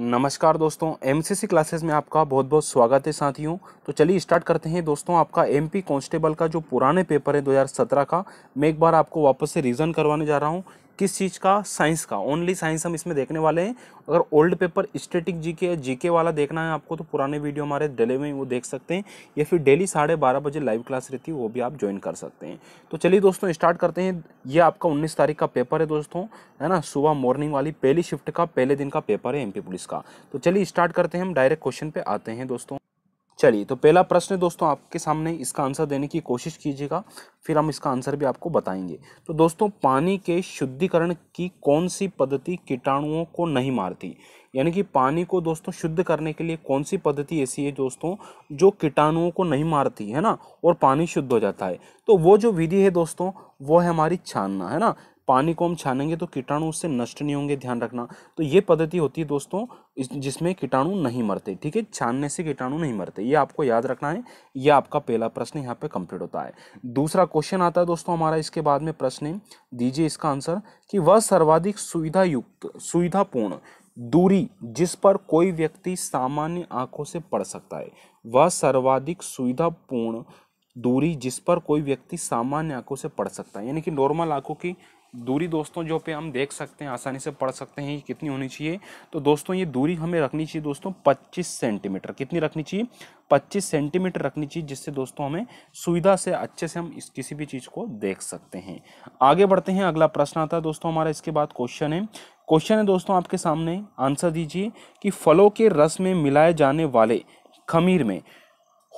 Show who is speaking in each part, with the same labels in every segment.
Speaker 1: नमस्कार दोस्तों MCC classes में आपका बहुत बहुत स्वागत है साथियों तो चलिए स्टार्ट करते हैं दोस्तों आपका एमपी कांस्टेबल का जो पुराने पेपर है 2017 का मैं एक बार आपको वापस से रिवीजन करवाने जा रहा हूं किस चीज़ का साइंस का ओनली साइंस हम इसमें देखने वाले हैं अगर ओल्ड पेपर स्टेटिक जीके या जीके वाला देखना है आपको तो पुराने वीडियो हमारे डेले में वो देख सकते हैं या फिर डेली साढ़े बारह बजे लाइव क्लास रहती है वो भी आप ज्वाइन कर सकते हैं तो चलिए दोस्तों स्टार्ट करते हैं ये आपका उन्नीस तारीख का पेपर है दोस्तों है ना सुबह मॉर्निंग वाली पहली शिफ्ट का पहले दिन का पेपर है एम पुलिस का तो चलिए स्टार्ट करते हैं हम डायरेक्ट क्वेश्चन पर आते हैं दोस्तों चलिए तो पहला प्रश्न दोस्तों आपके सामने इसका आंसर देने की कोशिश कीजिएगा फिर हम इसका आंसर भी आपको बताएंगे तो दोस्तों पानी के शुद्धिकरण की कौन सी पद्धति कीटाणुओं को नहीं मारती यानी कि पानी को दोस्तों शुद्ध करने के लिए कौन सी पद्धति ऐसी है दोस्तों जो कीटाणुओं को नहीं मारती है ना और पानी शुद्ध हो जाता है तो वो जो विधि है दोस्तों वो है हमारी छानना है ना पानी को हम छानेंगे तो कीटाणु उससे नष्ट नहीं होंगे ध्यान रखना तो ये पद्धति होती है दोस्तों जिसमें कीटाणु नहीं मरते ठीक है छानने से कीटाणु नहीं मरते ये आपको याद रखना है ये आपका पहला प्रश्न यहाँ पे कंप्लीट होता है दूसरा क्वेश्चन आता है दोस्तों हमारा इसके बाद में प्रश्न दीजिए इसका आंसर कि वह सर्वाधिक सुविधा युक्त सुविधापूर्ण दूरी जिस पर कोई व्यक्ति सामान्य आंखों से पढ़ सकता है वह सर्वाधिक सुविधापूर्ण दूरी जिस पर कोई व्यक्ति सामान्य आंखों से पढ़ सकता है यानी कि नॉर्मल आंखों की दूरी दोस्तों जो पे हम देख सकते हैं आसानी से पढ़ सकते हैं ये कितनी होनी चाहिए तो दोस्तों ये दूरी हमें रखनी चाहिए दोस्तों 25 सेंटीमीटर कितनी रखनी चाहिए 25 सेंटीमीटर रखनी चाहिए जिससे दोस्तों हमें सुविधा से अच्छे से हम इस किसी भी चीज़ को देख सकते हैं आगे बढ़ते हैं अगला प्रश्न आता है दोस्तों हमारा इसके बाद क्वेश्चन है क्वेश्चन है दोस्तों आपके सामने आंसर दीजिए कि फलों के रस में मिलाए जाने वाले खमीर में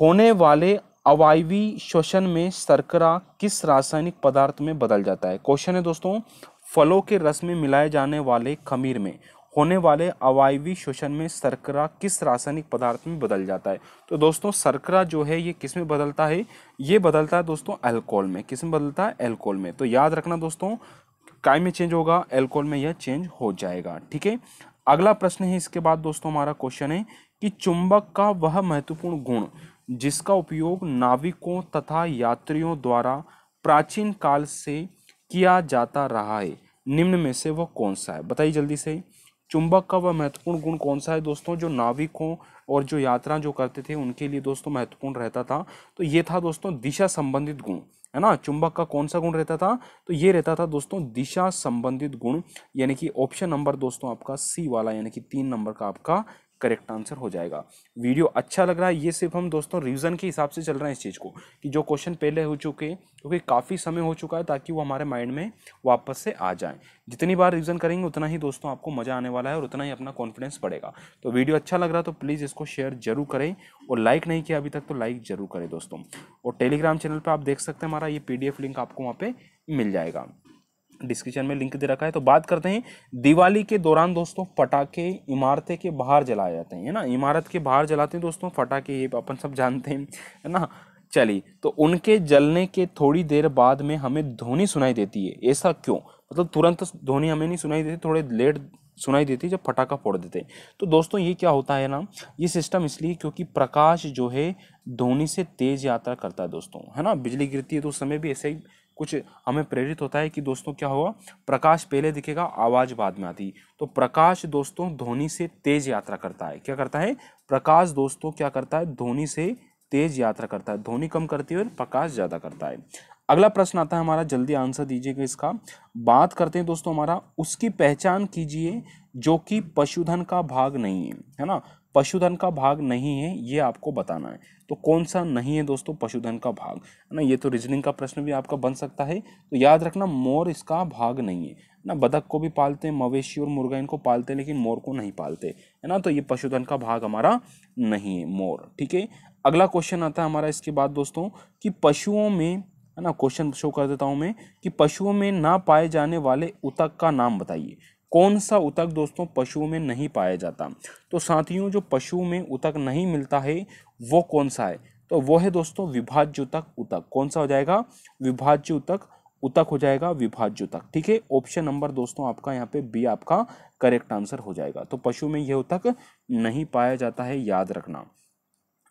Speaker 1: होने वाले अवायवी श्वसन में शर्करा किस रासायनिक पदार्थ में बदल जाता है क्वेश्चन है दोस्तों फलों के रस में मिलाए जाने वाले खमीर में होने वाले अवायवी श्वसन में शर्करा किस रासायनिक पदार्थ में बदल जाता है तो दोस्तों शर्करा जो है ये किस में बदलता है ये बदलता है दोस्तों अल्कोहल में किस में बदलता है अल्कोहल में तो याद रखना दोस्तों काय में चेंज होगा अल्कोहल में यह चेंज हो जाएगा ठीक है अगला प्रश्न है इसके बाद दोस्तों हमारा क्वेश्चन है कि चुंबक का वह महत्वपूर्ण गुण जिसका उपयोग नाविकों तथा यात्रियों द्वारा प्राचीन काल से किया जाता रहा है निम्न में से वह कौन सा है बताइए जल्दी से चुंबक का वह महत्वपूर्ण गुण कौन सा है दोस्तों जो नाविकों और जो यात्रा जो करते थे उनके लिए दोस्तों महत्वपूर्ण रहता था तो ये था दोस्तों दिशा संबंधित गुण है ना चुंबक का कौन सा गुण रहता था तो ये रहता था दोस्तों दिशा संबंधित गुण यानी कि ऑप्शन नंबर दोस्तों आपका सी वाला यानी कि तीन नंबर का आपका करेक्ट आंसर हो जाएगा वीडियो अच्छा लग रहा है ये सिर्फ हम दोस्तों रिवीजन के हिसाब से चल रहे हैं इस चीज़ को कि जो क्वेश्चन पहले हो चुके क्योंकि तो काफ़ी समय हो चुका है ताकि वो हमारे माइंड में वापस से आ जाए जितनी बार रिवीजन करेंगे उतना ही दोस्तों आपको मज़ा आने वाला है और उतना ही अपना कॉन्फिडेंस बढ़ेगा तो वीडियो अच्छा लग रहा तो प्लीज़ इसको शेयर जरूर करें और लाइक नहीं किया अभी तक तो लाइक ज़रूर करें दोस्तों और टेलीग्राम चैनल पर आप देख सकते हैं हमारा ये पी लिंक आपको वहाँ पर मिल जाएगा डिस्क्रिप्शन में लिंक दे रखा है तो बात करते हैं दिवाली के दौरान दोस्तों पटाखे इमारतें के बाहर जलाए जाते हैं है ना इमारत के बाहर जलाते हैं दोस्तों पटाखे ये अपन सब जानते हैं है ना चलिए तो उनके जलने के थोड़ी देर बाद में हमें ध्वनि सुनाई देती है ऐसा क्यों मतलब तुरंत ध्वनि हमें नहीं सुनाई देती थोड़े लेट सुनाई देती है जब फटाखा फोड़ देते हैं तो दोस्तों ये क्या होता है ना ये सिस्टम इसलिए क्योंकि प्रकाश जो है ध्वनि से तेज यात्रा करता है दोस्तों है ना बिजली गिरती है तो उस समय भी ऐसे ही कुछ हमें प्रेरित होता है कि दोस्तों क्या हुआ प्रकाश पहले दिखेगा आवाज़ बाद में आती तो प्रकाश दोस्तों ध्वनि से तेज यात्रा करता है क्या करता है प्रकाश दोस्तों क्या करता है ध्वनि से तेज यात्रा करता है ध्वनि कम करती है और प्रकाश ज़्यादा करता है अगला प्रश्न आता है हमारा जल्दी आंसर दीजिएगा इसका बात करते हैं दोस्तों हमारा उसकी पहचान कीजिए जो कि पशुधन का भाग नहीं है है ना पशुधन का भाग नहीं है ये आपको बताना है तो कौन सा नहीं है दोस्तों पशुधन का भाग है ना ये तो रीजनिंग का प्रश्न भी आपका बन सकता है तो याद रखना मोर इसका भाग नहीं है ना बदक को भी पालते हैं मवेशी और मुर्गा इनको पालते हैं लेकिन मोर को नहीं पालते है ना तो ये पशुधन का भाग हमारा नहीं है मोर ठीक है अगला क्वेश्चन आता है हमारा इसके बाद दोस्तों कि पशुओं में है ना क्वेश्चन शो कर देता हूँ मैं कि पशुओं में ना पाए जाने वाले उतक का नाम बताइए कौन सा उतक दोस्तों पशुओं में नहीं पाया जाता तो साथियों जो पशु में उतक नहीं मिलता है वो कौन सा है तो वो है दोस्तों विभाज्य उतक उतक कौन सा हो जाएगा विभाज्य उतक उतक हो जाएगा विभाज्य उतक ठीक है ऑप्शन नंबर दोस्तों आपका यहाँ पे बी आपका करेक्ट आंसर हो जाएगा तो पशु में यह उतक नहीं पाया जाता है याद रखना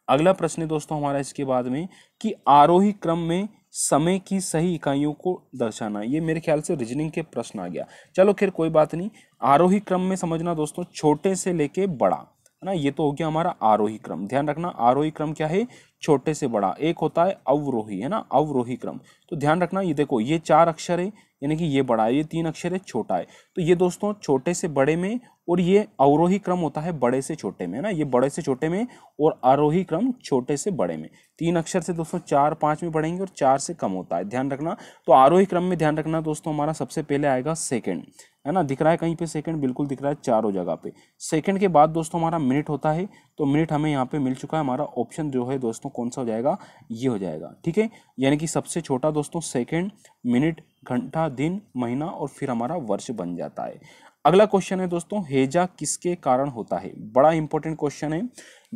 Speaker 1: अगला प्रश्न दोस्तों हमारा इसके बाद में कि आरोही क्रम में समय की सही इकाइयों को दर्शाना ये मेरे ख्याल से रीजनिंग के प्रश्न आ गया चलो खैर कोई बात नहीं आरोही क्रम में समझना दोस्तों छोटे से लेके बड़ा है ना ये तो हो गया हमारा आरोही क्रम ध्यान रखना आरोही क्रम क्या है छोटे से बड़ा एक होता है अवरोही है ना अवरोही क्रम तो ध्यान रखना ये देखो ये चार अक्षर है यानी कि ये बड़ा है ये तीन अक्षर है छोटा है तो ये दोस्तों छोटे से बड़े में और ये अवरोही क्रम होता है बड़े से छोटे में ना ये बड़े से छोटे में और आरोही क्रम छोटे से बड़े में तीन अक्षर से दोस्तों चार पाँच में बढ़ेंगे और चार से कम होता है ध्यान रखना तो आरोही क्रम में ध्यान रखना दोस्तों हमारा सबसे पहले आएगा सेकेंड है ना दिख रहा है कहीं पे सेकंड बिल्कुल दिख रहा है चारों जगह पे सेकंड के बाद दोस्तों हमारा मिनट होता है तो मिनट हमें यहाँ पे मिल चुका है हमारा ऑप्शन जो है दोस्तों कौन सा हो जाएगा ये हो जाएगा ठीक है यानी कि सबसे छोटा दोस्तों सेकंड मिनट घंटा दिन महीना और फिर हमारा वर्ष बन जाता है अगला क्वेश्चन है दोस्तों हेजा किसके कारण होता है बड़ा इंपॉर्टेंट क्वेश्चन है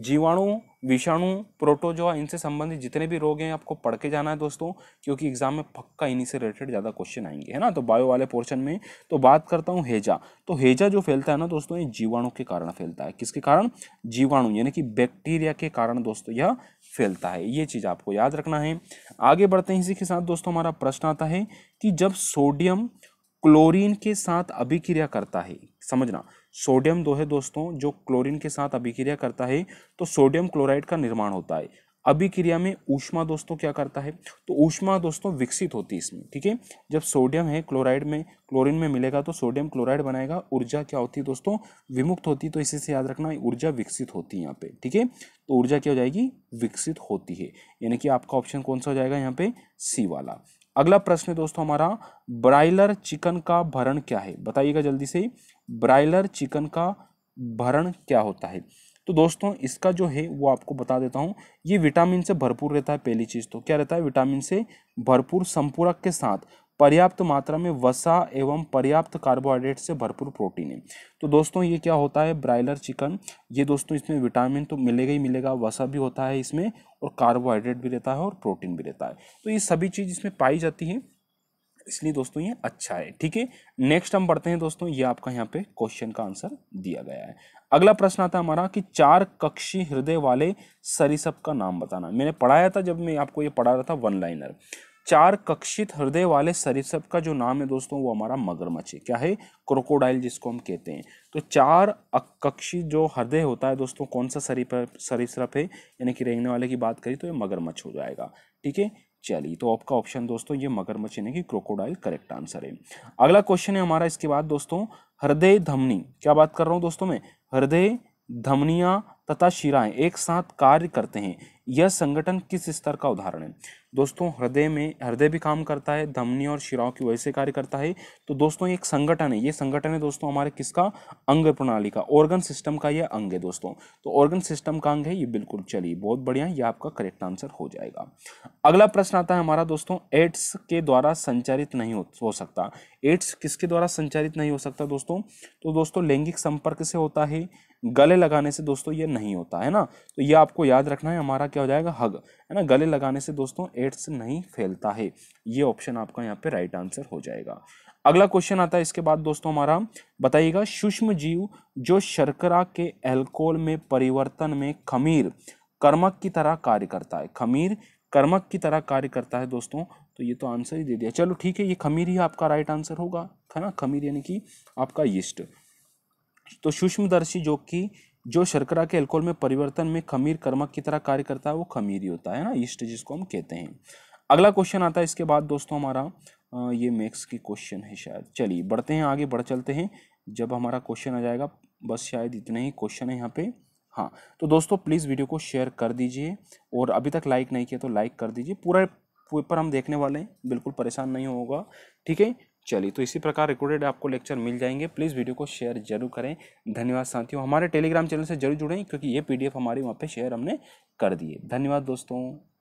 Speaker 1: जीवाणु विषाणु प्रोटोजोआ इनसे संबंधित जितने भी रोग हैं आपको पढ़ के जाना है दोस्तों क्योंकि एग्जाम में पक्का इन्हीं से रिलेटेड ज़्यादा क्वेश्चन आएंगे है ना तो बायो वाले पोर्शन में तो बात करता हूँ हेजा तो हेजा जो फैलता है ना दोस्तों ये जीवाणु के कारण फैलता है किसके कारण जीवाणु यानी कि बैक्टीरिया के कारण दोस्तों यह फैलता है ये चीज़ आपको याद रखना है आगे बढ़ते हैं इसी के साथ दोस्तों हमारा प्रश्न आता है कि जब सोडियम क्लोरीन के साथ अभिक्रिया करता है समझना सोडियम दो है दोस्तों जो क्लोरीन के साथ अभिक्रिया करता है तो सोडियम क्लोराइड का निर्माण होता है अभिक्रिया में ऊष्मा दोस्तों क्या करता है तो ऊष्मा दोस्तों विकसित होती है इसमें ठीक है जब सोडियम है क्लोराइड में क्लोरीन में मिलेगा तो सोडियम क्लोराइड बनाएगा ऊर्जा क्या होती है दोस्तों विमुक्त होती है तो इसी से याद रखना ऊर्जा विकसित होती है यहाँ पे ठीक है तो ऊर्जा क्या हो जाएगी विकसित होती है यानी कि आपका ऑप्शन कौन सा हो जाएगा यहाँ पे सी वाला अगला प्रश्न है दोस्तों हमारा ब्रायलर चिकन का भरण क्या है बताइएगा जल्दी से ब्रायलर चिकन का भरण क्या होता है तो दोस्तों इसका जो है वो आपको बता देता हूँ ये विटामिन से भरपूर रहता है पहली चीज़ तो क्या रहता है विटामिन से भरपूर संपूरक के साथ पर्याप्त मात्रा में वसा एवं पर्याप्त कार्बोहाइड्रेट से भरपूर प्रोटीन है तो दोस्तों ये क्या होता है ब्रायलर चिकन ये दोस्तों इसमें विटामिन तो मिलेगा ही मिलेगा वसा भी होता है इसमें और कार्बोहाइड्रेट भी रहता है और प्रोटीन भी रहता है तो ये सभी चीज़ इसमें पाई जाती है इसलिए दोस्तों ये अच्छा है ठीक है नेक्स्ट हम बढ़ते हैं दोस्तों ये आपका यहाँ पे क्वेश्चन का आंसर दिया गया है अगला प्रश्न आता है हमारा कि चार कक्षी हृदय वाले सरिसप का नाम बताना मैंने पढ़ाया था जब मैं आपको ये पढ़ा रहा था वन लाइनर चार कक्षित हृदय वाले सरिसप का जो नाम है दोस्तों वो हमारा मगरमच्छ है क्या है क्रोकोडाइल जिसको हम कहते हैं तो चार कक्षित जो हृदय होता है दोस्तों कौन सा सरिप सरीसप है यानी कि रेंगने वाले की बात करी तो ये मगरमच्छ हो जाएगा ठीक है चलिए तो आपका ऑप्शन दोस्तों ये मगरमच्छ यानी कि क्रोकोडाइल करेक्ट आंसर है अगला क्वेश्चन है हमारा इसके बाद दोस्तों हृदय धमनी क्या बात कर रहा हूँ दोस्तों मैं हृदय धमनियाँ तथा शिराएं एक साथ कार्य करते हैं यह संगठन किस स्तर का उदाहरण है दोस्तों हृदय में हृदय भी काम करता है धमनी और शिराओं की वजह से कार्य करता है तो दोस्तों एक संगठन है ये संगठन है दोस्तों हमारे किसका अंग प्रणाली का ऑर्गन सिस्टम का यह अंग है दोस्तों तो ऑर्गन सिस्टम का अंग है ये बिल्कुल चलिए बहुत बढ़िया ये आपका करेक्ट आंसर हो जाएगा अगला प्रश्न आता है हमारा दोस्तों एड्स के द्वारा संचारित नहीं हो सकता एड्स किसके द्वारा संचारित नहीं हो सकता दोस्तों तो दोस्तों लैंगिक संपर्क से होता है गले लगाने से दोस्तों ये नहीं होता है ना तो ये आपको याद रखना है हमारा क्या हो जाएगा हग है ना गले लगाने से दोस्तों एड्स नहीं फैलता है ये ऑप्शन आपका यहाँ पे राइट आंसर हो जाएगा अगला क्वेश्चन आता है इसके बाद दोस्तों हमारा बताइएगा सूक्ष्म जीव जो शर्करा के एल्कोहल में परिवर्तन में खमीर कर्मक की तरह कार्य करता है खमीर कर्मक की तरह कार्य करता है दोस्तों तो ये तो आंसर ही दे दिया चलो ठीक है ये खमीर ही आपका राइट आंसर होगा है ना खमीर यानी कि आपका यीस्ट तो सूक्ष्मदर्शी जो कि जो शर्करा के अल्कोहल में परिवर्तन में खमीर कर्मक की तरह कार्य करता है वो खमीर ही होता है ना ईस्ट जिसको हम कहते हैं अगला क्वेश्चन आता है इसके बाद दोस्तों हमारा ये मैक्स की क्वेश्चन है शायद चलिए बढ़ते हैं आगे बढ़ चलते हैं जब हमारा क्वेश्चन आ जाएगा बस शायद इतने ही क्वेश्चन है यहाँ पे हाँ तो दोस्तों प्लीज़ वीडियो को शेयर कर दीजिए और अभी तक लाइक नहीं किया तो लाइक कर दीजिए पूरा पेपर हम देखने वाले हैं बिल्कुल परेशान नहीं होगा ठीक है चलिए तो इसी प्रकार रिकॉर्डेड आपको लेक्चर मिल जाएंगे प्लीज़ वीडियो को शेयर जरूर करें धन्यवाद साथियों हमारे टेलीग्राम चैनल से जरूर जुड़ें क्योंकि ये पीडीएफ हमारी वहाँ पे शेयर हमने कर दिए धन्यवाद दोस्तों